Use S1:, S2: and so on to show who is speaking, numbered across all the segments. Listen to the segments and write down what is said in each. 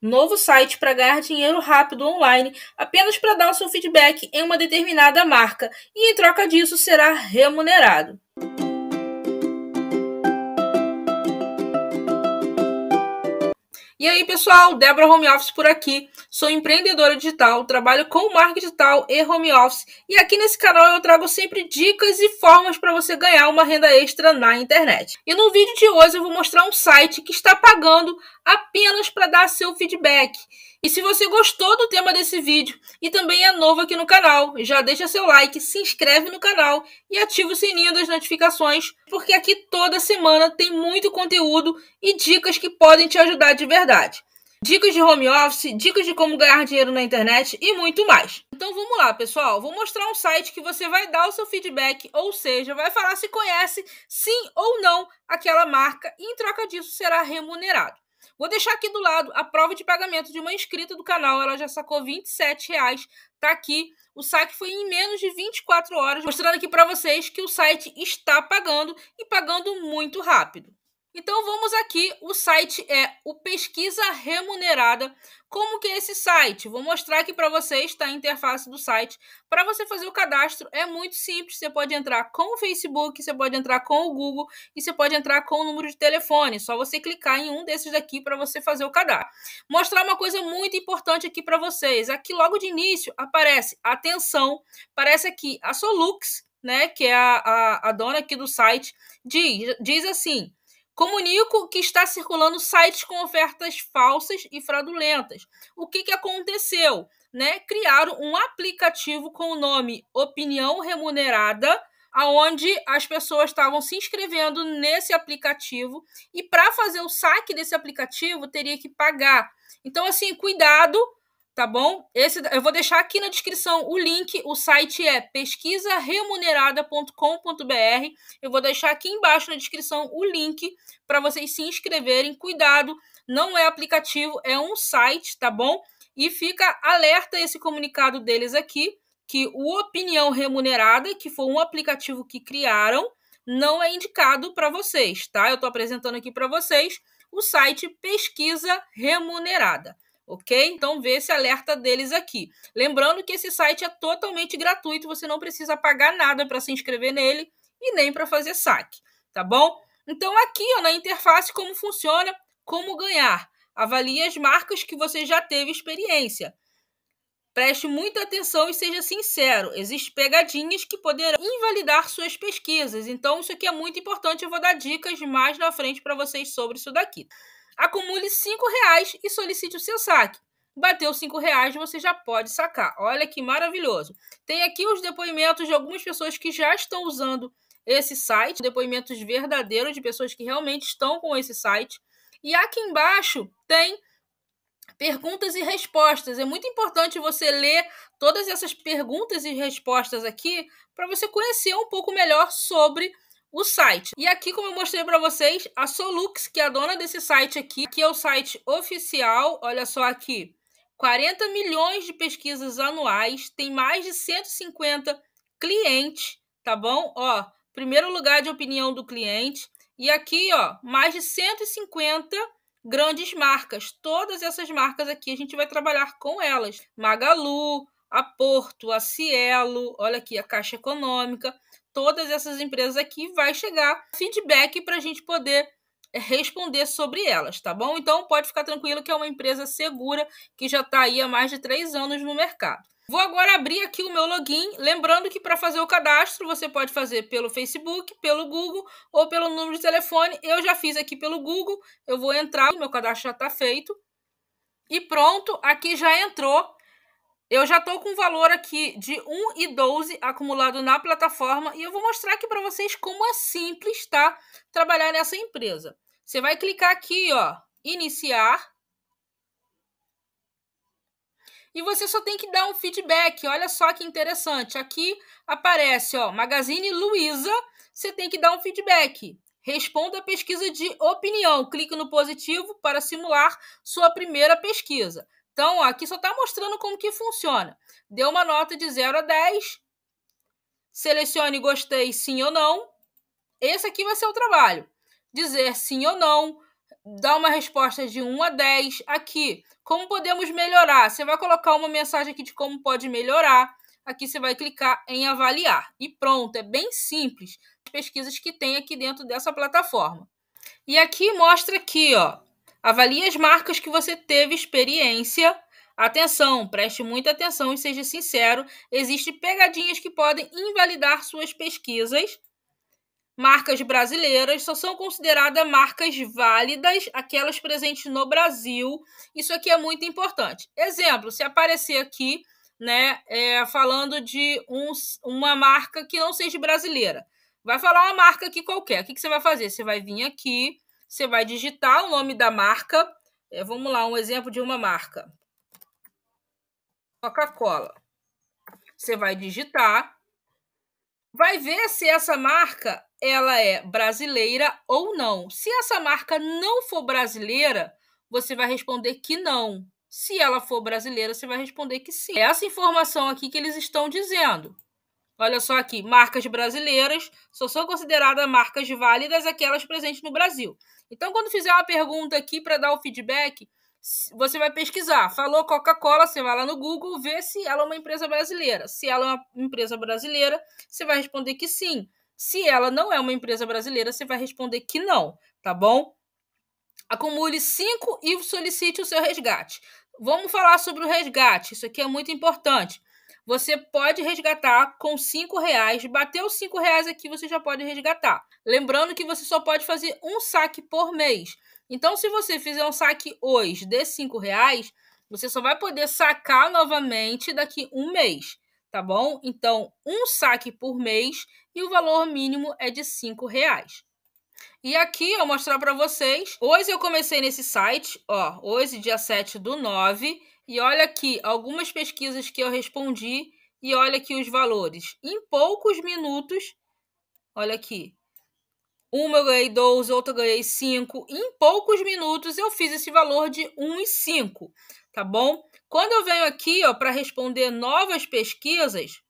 S1: novo site para ganhar dinheiro rápido online apenas para dar o seu feedback em uma determinada marca e, em troca disso, será remunerado. E aí, pessoal, Débora Home Office por aqui. Sou empreendedora digital, trabalho com marketing digital e home office. E aqui nesse canal eu trago sempre dicas e formas para você ganhar uma renda extra na internet. E no vídeo de hoje eu vou mostrar um site que está pagando apenas para dar seu feedback. E se você gostou do tema desse vídeo e também é novo aqui no canal, já deixa seu like, se inscreve no canal e ativa o sininho das notificações, porque aqui toda semana tem muito conteúdo e dicas que podem te ajudar de verdade. Dicas de home office, dicas de como ganhar dinheiro na internet e muito mais. Então vamos lá, pessoal. Vou mostrar um site que você vai dar o seu feedback, ou seja, vai falar se conhece sim ou não aquela marca e em troca disso será remunerado. Vou deixar aqui do lado a prova de pagamento de uma inscrita do canal. Ela já sacou 27 reais. Tá aqui. O saque foi em menos de 24 horas, mostrando aqui para vocês que o site está pagando e pagando muito rápido. Então vamos aqui, o site é o Pesquisa Remunerada. Como que é esse site? Vou mostrar aqui para vocês, tá? a interface do site. Para você fazer o cadastro é muito simples, você pode entrar com o Facebook, você pode entrar com o Google e você pode entrar com o número de telefone. Só você clicar em um desses aqui para você fazer o cadastro. Mostrar uma coisa muito importante aqui para vocês. Aqui logo de início aparece, atenção, aparece aqui a Solux, né, que é a, a, a dona aqui do site, diz, diz assim Comunico que está circulando sites com ofertas falsas e fraudulentas. O que, que aconteceu? Né? Criaram um aplicativo com o nome Opinião Remunerada, aonde as pessoas estavam se inscrevendo nesse aplicativo e para fazer o saque desse aplicativo teria que pagar. Então, assim, cuidado tá bom? Esse eu vou deixar aqui na descrição o link, o site é pesquisaremunerada.com.br. Eu vou deixar aqui embaixo na descrição o link para vocês se inscreverem. Cuidado, não é aplicativo, é um site, tá bom? E fica alerta esse comunicado deles aqui que o Opinião Remunerada, que foi um aplicativo que criaram, não é indicado para vocês, tá? Eu estou apresentando aqui para vocês o site Pesquisa Remunerada ok? Então vê esse alerta deles aqui. Lembrando que esse site é totalmente gratuito, você não precisa pagar nada para se inscrever nele e nem para fazer saque, tá bom? Então aqui ó, na interface como funciona, como ganhar. Avalie as marcas que você já teve experiência. Preste muita atenção e seja sincero. Existem pegadinhas que poderão invalidar suas pesquisas. Então, isso aqui é muito importante. Eu vou dar dicas mais na frente para vocês sobre isso daqui. Acumule cinco reais e solicite o seu saque. Bateu cinco reais, você já pode sacar. Olha que maravilhoso. Tem aqui os depoimentos de algumas pessoas que já estão usando esse site, depoimentos verdadeiros de pessoas que realmente estão com esse site. E aqui embaixo tem perguntas e respostas. É muito importante você ler todas essas perguntas e respostas aqui para você conhecer um pouco melhor sobre o site. E aqui, como eu mostrei para vocês, a Solux, que é a dona desse site aqui, que é o site oficial, olha só aqui, 40 milhões de pesquisas anuais, tem mais de 150 clientes, tá bom? Ó, primeiro lugar de opinião do cliente. E aqui, ó, mais de 150 grandes marcas. Todas essas marcas aqui a gente vai trabalhar com elas. Magalu, a Porto, a Cielo, olha aqui a Caixa Econômica, todas essas empresas aqui vai chegar feedback para a gente poder é, responder sobre elas, tá bom? Então pode ficar tranquilo que é uma empresa segura que já está aí há mais de três anos no mercado. Vou agora abrir aqui o meu login, lembrando que para fazer o cadastro você pode fazer pelo Facebook, pelo Google ou pelo número de telefone. Eu já fiz aqui pelo Google, eu vou entrar, meu cadastro já está feito. E pronto, aqui já entrou eu já estou com um valor aqui de 1,12 acumulado na plataforma e eu vou mostrar aqui para vocês como é simples, tá? Trabalhar nessa empresa. Você vai clicar aqui, ó, iniciar. E você só tem que dar um feedback. Olha só que interessante. Aqui aparece, ó, Magazine Luiza. Você tem que dar um feedback. Responda a pesquisa de opinião. Clique no positivo para simular sua primeira pesquisa. Então, ó, aqui só está mostrando como que funciona. Deu uma nota de 0 a 10. Selecione gostei, sim ou não. Esse aqui vai ser o trabalho. Dizer sim ou não, dar uma resposta de 1 a 10. Aqui, como podemos melhorar? Você vai colocar uma mensagem aqui de como pode melhorar. Aqui você vai clicar em avaliar. E pronto, é bem simples. Pesquisas que tem aqui dentro dessa plataforma. E aqui mostra aqui, ó, Avalie as marcas que você teve experiência. Atenção, preste muita atenção e seja sincero. Existem pegadinhas que podem invalidar suas pesquisas. Marcas brasileiras só são consideradas marcas válidas aquelas presentes no Brasil. Isso aqui é muito importante. Exemplo, se aparecer aqui, né, é, falando de um, uma marca que não seja brasileira, vai falar uma marca aqui qualquer. O que, que você vai fazer? Você vai vir aqui você vai digitar o nome da marca. É, vamos lá, um exemplo de uma marca. Coca-Cola. Você vai digitar. Vai ver se essa marca ela é brasileira ou não. Se essa marca não for brasileira, você vai responder que não. Se ela for brasileira, você vai responder que sim. É essa informação aqui que eles estão dizendo. Olha só aqui, marcas brasileiras só são consideradas marcas válidas aquelas presentes no Brasil. Então, quando fizer uma pergunta aqui para dar o feedback, você vai pesquisar. Falou Coca-Cola, você vai lá no Google ver se ela é uma empresa brasileira. Se ela é uma empresa brasileira, você vai responder que sim. Se ela não é uma empresa brasileira, você vai responder que não, tá bom? Acumule 5 e solicite o seu resgate. Vamos falar sobre o resgate. Isso aqui é muito importante você pode resgatar com cinco reais. Bateu cinco reais aqui, você já pode resgatar. Lembrando que você só pode fazer um saque por mês. Então, se você fizer um saque hoje de cinco reais, você só vai poder sacar novamente daqui um mês, tá bom? Então, um saque por mês e o valor mínimo é de cinco reais. E aqui eu mostrar para vocês. Hoje eu comecei nesse site, ó, hoje dia 7 do 9, e olha aqui algumas pesquisas que eu respondi e olha aqui os valores. Em poucos minutos, olha aqui. Uma eu ganhei 12, outra eu ganhei 5. Em poucos minutos eu fiz esse valor de 1,5, e tá bom? Quando eu venho aqui, ó, para responder novas pesquisas,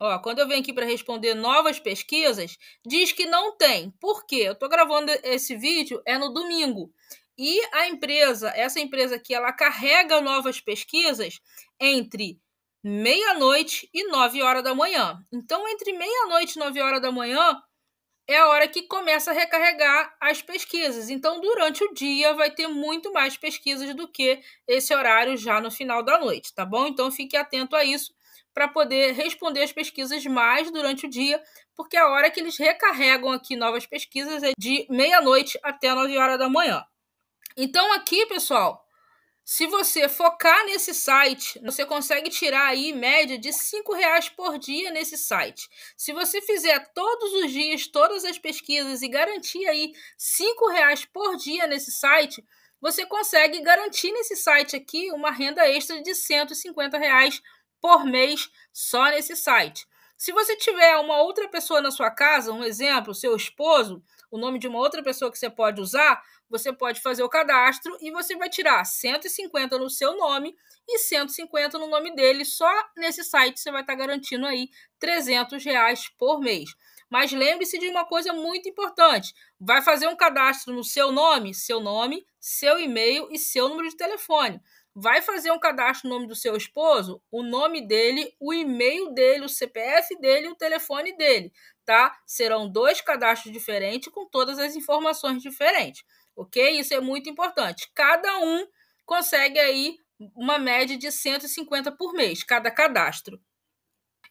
S1: ó, quando eu venho aqui para responder novas pesquisas, diz que não tem. Por quê? Eu tô gravando esse vídeo é no domingo. E a empresa, essa empresa aqui, ela carrega novas pesquisas entre meia-noite e nove horas da manhã. Então, entre meia-noite e nove horas da manhã é a hora que começa a recarregar as pesquisas. Então, durante o dia vai ter muito mais pesquisas do que esse horário já no final da noite, tá bom? Então, fique atento a isso para poder responder as pesquisas mais durante o dia, porque a hora que eles recarregam aqui novas pesquisas é de meia-noite até nove horas da manhã. Então aqui, pessoal, se você focar nesse site, você consegue tirar aí média de cinco reais por dia nesse site. Se você fizer todos os dias todas as pesquisas e garantir aí cinco reais por dia nesse site, você consegue garantir nesse site aqui uma renda extra de 150 reais por mês só nesse site. Se você tiver uma outra pessoa na sua casa, um exemplo, seu esposo, o nome de uma outra pessoa que você pode usar, você pode fazer o cadastro e você vai tirar 150 no seu nome e 150 no nome dele. Só nesse site você vai estar garantindo aí 300 reais por mês. Mas lembre-se de uma coisa muito importante: vai fazer um cadastro no seu nome, seu nome, seu e-mail e seu número de telefone. Vai fazer um cadastro no nome do seu esposo, o nome dele, o e-mail dele, o CPF dele, o telefone dele, tá? Serão dois cadastros diferentes com todas as informações diferentes, ok? Isso é muito importante. Cada um consegue aí uma média de 150 por mês, cada cadastro,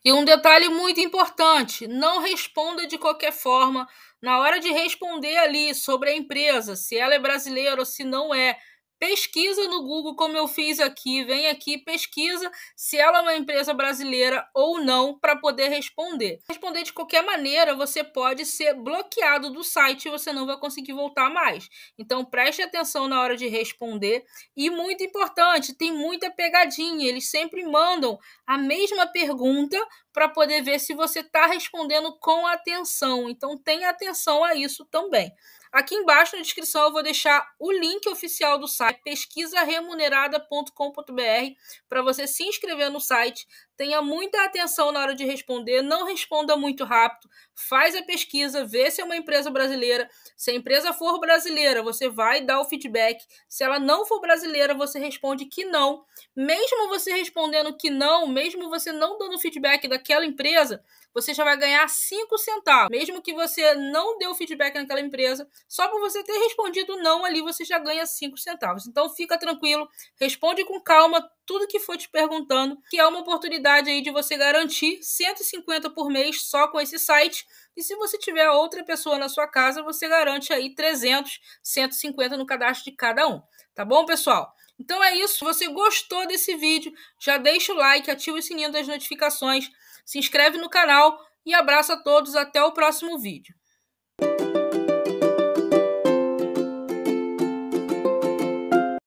S1: e um detalhe muito importante: não responda de qualquer forma na hora de responder ali sobre a empresa, se ela é brasileira ou se não é pesquisa no Google, como eu fiz aqui, vem aqui, pesquisa se ela é uma empresa brasileira ou não, para poder responder. Responder de qualquer maneira, você pode ser bloqueado do site e você não vai conseguir voltar mais. Então preste atenção na hora de responder. E muito importante, tem muita pegadinha. Eles sempre mandam a mesma pergunta para poder ver se você está respondendo com atenção. Então tenha atenção a isso também. Aqui embaixo na descrição eu vou deixar o link oficial do site pesquisaremunerada.com.br para você se inscrever no site, tenha muita atenção na hora de responder, não responda muito rápido, faz a pesquisa, vê se é uma empresa brasileira. Se a empresa for brasileira, você vai dar o feedback. Se ela não for brasileira, você responde que não. Mesmo você respondendo que não, mesmo você não dando feedback daquela empresa, você já vai ganhar 5 centavos. Mesmo que você não deu feedback naquela empresa, só por você ter respondido não ali, você já ganha 5 centavos. Então fica tranquilo, responde com calma, tudo que for te perguntando, que é uma oportunidade aí de você garantir 150 por mês só com esse site. E se você tiver outra pessoa na sua casa, você garante aí 300, 150 no cadastro de cada um. Tá bom, pessoal? Então é isso. Se você gostou desse vídeo, já deixa o like, ativa o sininho das notificações, se inscreve no canal e abraço a todos. Até o próximo vídeo.